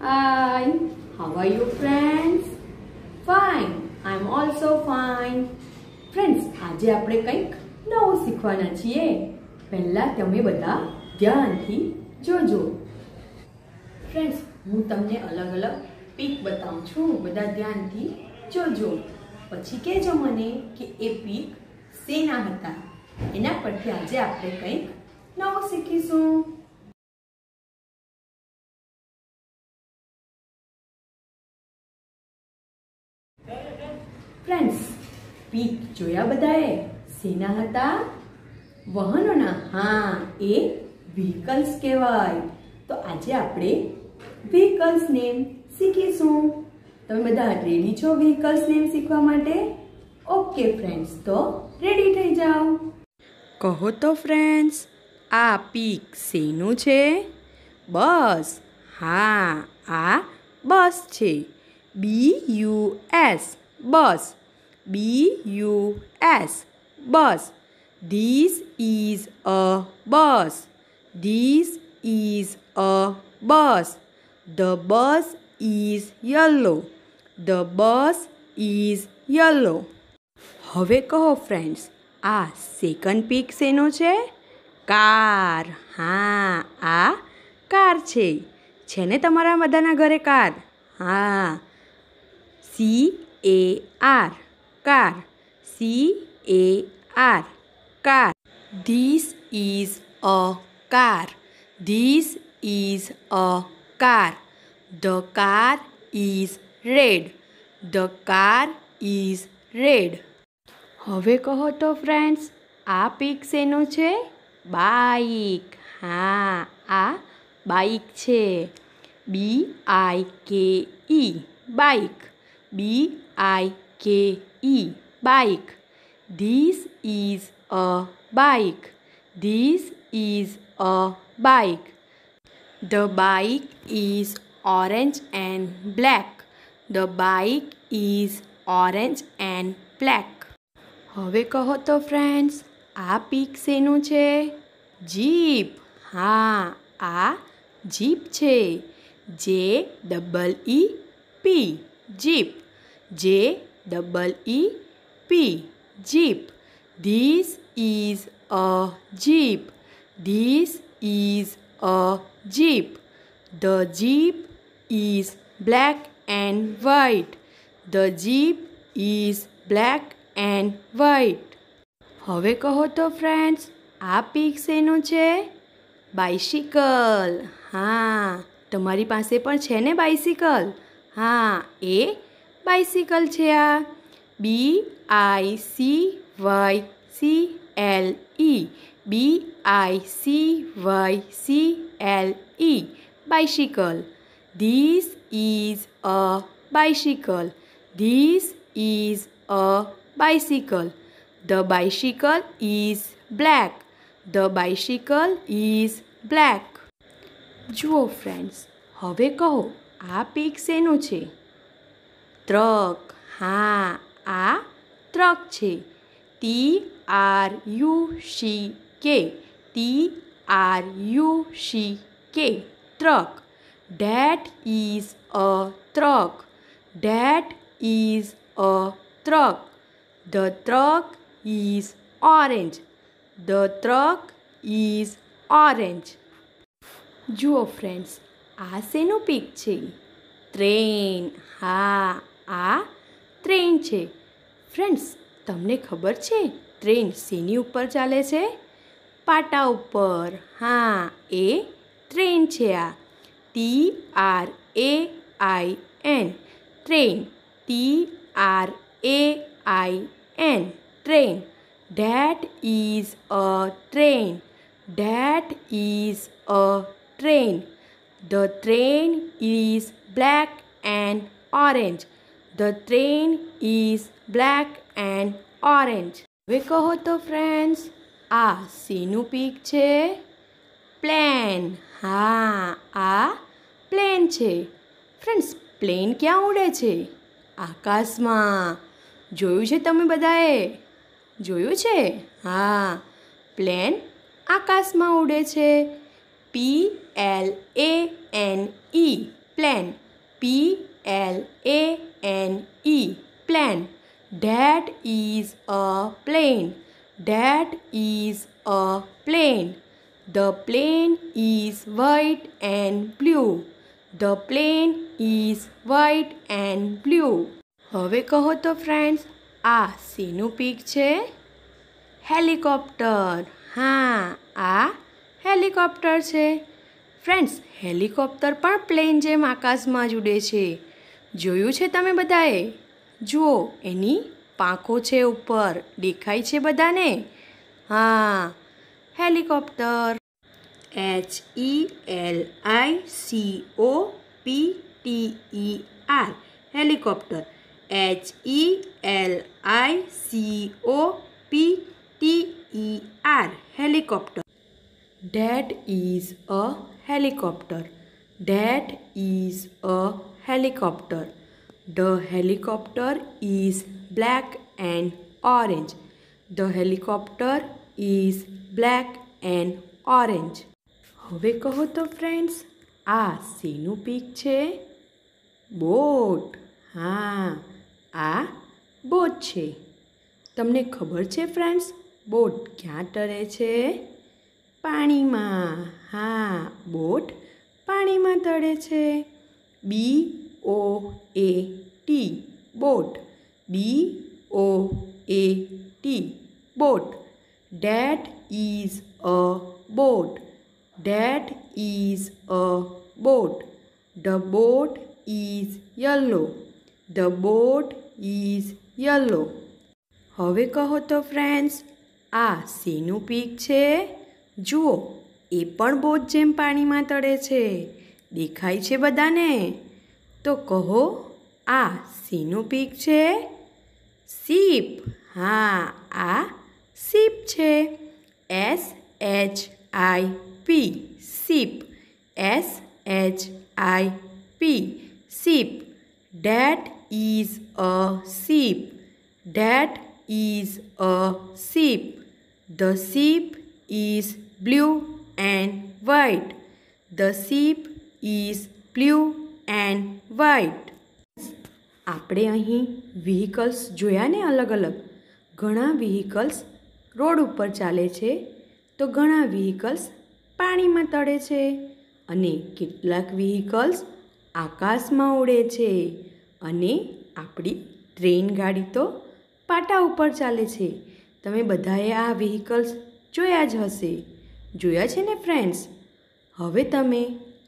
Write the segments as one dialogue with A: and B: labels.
A: Hi, how are you friends? Fine, I'm also fine. Friends આજે આપણે કંઈક નવું શીખવાના છીએ પહેલાં તમે બધા ધ્યાનથી જોજો ફ્રેન્ડ્સ હું તમને અલગ અલગ પીક બતાવું છું બધા ધ્યાનથી જોજો પછી કહેજો મને કે એ પીક શેના હતા એના પરથી આજે આપણે કંઈક નવું શીખીશું ફ્રેન્ડ્સ પીક જોયા બધાએ સેના હતા વાહનોના હા એ વ્હીકલ્સ કહેવાય તો આજે આપણે વ્હીકલ્સ નેમ શીખીશું તમે બધા રેડી છો વ્હીકલ્સ નેમ શીખવા માટે ઓકે ફ્રેન્ડ્સ તો રેડી થઈ જાઓ કહો તો ફ્રેન્ડ્સ આ પીક શેનું છે બસ હા આ બસ છે B U S bus B U S bus this is a bus this is a bus the bus is yellow the bus is yellow હવે કહો ફ્રેન્ડ્સ આ સેકન્ડ પીક શેનો છે કાર હા આ કાર છે છે ને તમારા બધાના ઘરે કાર હા C A R car c a r car this is a car this is a car the car is red the car is red હવે કહો તો ફ્રેન્ડ્સ આ પિક શેનું છે બાઈક હા આ બાઈક છે બી I K E bike B I K E bike this is a bike this is a bike the bike is orange and black the bike is orange and black હવે કહો તો friends આ peak શેનું છે jeep હા આ jeep છે J double E P jeep J double E P jeep this is a jeep this is a jeep the jeep is black and white the jeep is black and white હવે કહો તો friends આ pick શેનું છે bicycle હા તમારી પાસે પણ છે ને બાઇસિકલ હા એ Bicycle. chair B bicycle. This is a bicycle. This is a bicycle. The bicycle is black. The bicycle is black. જુઓ ફ્રેન્ડ્સ હવે કહો આ પિક શેનું છે ત્રક હા આ ટ્રક છે T R U C K T R U C K truck that is a truck that is a truck the truck is orange the truck is orange જુઓ ફ્રેન્ડ્સ આ શેનું પીક છે train હા છે friends તમને ખબર છે train શેની ઉપર ચાલે છે પાટા ઉપર હા એ ટ્રેન છે આ T R A I N train T R A I N train that is a train that is a train the train is black and orange the train is black and orange હવે કહો તો friends આ સીનું peak છે plane હા આ plane છે friends plane ક્યાં ઉડે છે આકાશમાં જોયું છે તમે બધાએ જોયું છે હા પ્લેન આકાશમાં ઉડે છે P L A N E plane P L A N E plane that is a plane that is a plane the plane is white and blue the plane is white and blue હવે કહો તો friends આ સીનું peak છે helicopter હા આ helicopter છે friends helicopter પણ પ્લેન જેમ આકાશમાં જ ઉડે છે જોયું છે તમે બધાએ જુઓ એની પાંખો છે ઉપર દેખાય છે બધાને હા helicopter H E L I C O P T E R helicopter H E L I C O P T E R helicopter that is a helicopter that is a helicopter. The helicopter is black and orange. The helicopter is black and orange. હવે કહો તો friends આ શેનું peak છે boat હા આ boat છે તમને ખબર છે ફ્રેન્ડ્સ બોટ ક્યાં તરે છે પાણીમાં હા બોટ પાણીમાં તળે છે B O A T boat B O A T boat that is a boat that is a boat the boat is yellow the boat is yellow How we તો friends આ સીનું પીક છે જુઓ એ પણ boat જેમ પાણીમાં તળે दिखाई छे बदाने तो कहो आ सीनू पीक छे सीप हाँ आ सीप छे S H I P ship S H I P ship that is a ship that is a ship the ship is blue and white the ship is blue and white આપણે અહીં vehicles જોયા ને અલગ અલગ ઘણા vehicles road ઉપર ચાલે છે તો ઘણા વ્હીકલ્સ પાણીમાં તળે છે અને કેટલાક વ્હીકલ્સ આકાશમાં ઉડે છે અને આપણી ટ્રેન ગાડી તો પાટા ઉપર ચાલે છે તમે બધાએ આ વ્હીકલ્સ જોયા જ હશે જોયા છે ને ફ્રેન્ડ્સ હવે તમે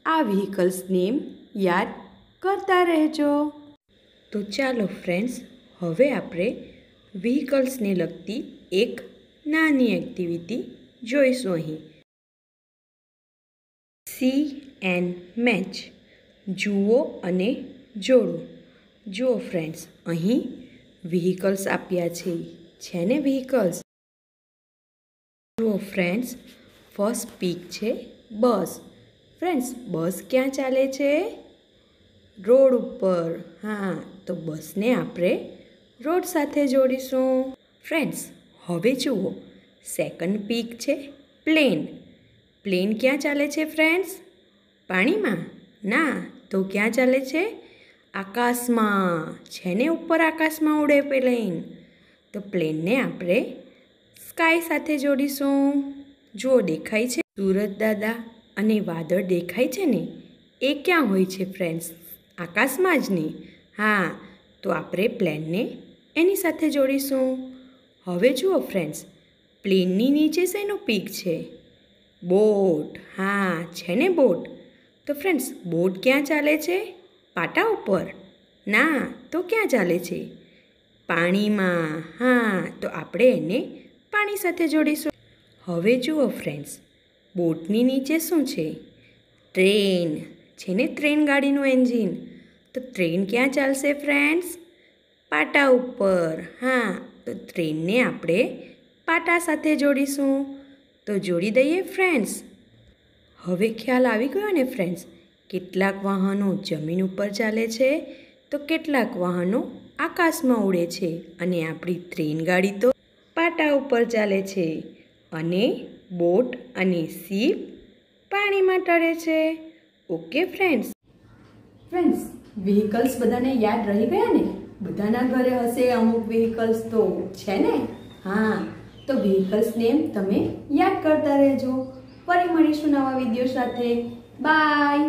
A: આ વ્હીકલ્સ નેમ યાદ કરતા રહેજો તો ચાલો ફ્રેન્ડ્સ હવે આપણે વ્હીકલ્સને લગતી એક નાની એક્ટિવિટી જોઈશું અહીં સી એન મેચ જુઓ અને જોડો જુઓ ફ્રેન્ડ્સ અહીં વ્હીકલ્સ આપ્યા છે છે ને વ્હીકલ્સ જુઓ ફ્રેન્ડ્સ ફર્સ્ટ પીક છે બસ ફ્રેન્ડ્સ બસ ક્યાં ચાલે છે રોડ ઉપર હા તો બસને આપણે રોડ સાથે જોડીશું ફ્રેન્ડ્સ હવે જુઓ સેકન્ડ પીક છે પ્લેન પ્લેન ક્યાં ચાલે છે ફ્રેન્ડ્સ પાણીમાં ના તો ક્યાં ચાલે છે આકાશમાં છે ને ઉપર આકાશમાં ઉડે પ્લેન તો પ્લેનને આપણે સ્કાય સાથે જોડીશું જુઓ દેખાય છે સુરત દાદા અને વાદળ દેખાય છે ને એ ક્યાં હોય છે ફ્રેન્ડ્સ આકાશમાં જ ને હા તો આપણે પ્લેનને એની સાથે જોડીશું હવે જુઓ ફ્રેન્ડ્સ પ્લેનની નીચે શેનો પીક છે બોટ હા છે ને બોટ તો ફ્રેન્ડ્સ બોટ ક્યાં ચાલે છે પાટા ઉપર ના તો ક્યાં ચાલે છે પાણીમાં હા તો આપણે એને પાણી સાથે જોડીશું હવે જુઓ ફ્રેન્ડ્સ બોટની નીચે શું છે ટ્રેન છે ને ટ્રેન ગાડીનું એન્જિન તો ટ્રેન ક્યાં ચાલશે ફ્રેન્ડ્સ પાટા ઉપર હા તો ટ્રેનને આપણે પાટા સાથે જોડીશું તો જોડી દઈએ ફ્રેન્ડ્સ હવે ખ્યાલ આવી ગયો ને ફ્રેન્ડ્સ કેટલાક વાહનો જમીન ઉપર ચાલે છે તો કેટલાક વાહનો આકાશમાં ઉડે છે અને આપણી ટ્રેન ગાડી તો પાટા ઉપર ચાલે છે અને બોટ અને સીપ પાણીમાં ટળે છે ઓકે ફ્રેન્ડ્સ ફ્રેન્ડ્સ વ્હીકલ્સ બધાને યાદ રહી ગયા ને બધાના ઘરે હશે અમુક વ્હીકલ્સ તો છે ને હા તો વ્હીકલ્સ નેમ તમે યાદ કરતા રહેજો ફરી મળીશું નવા વિડીયો સાથે બાય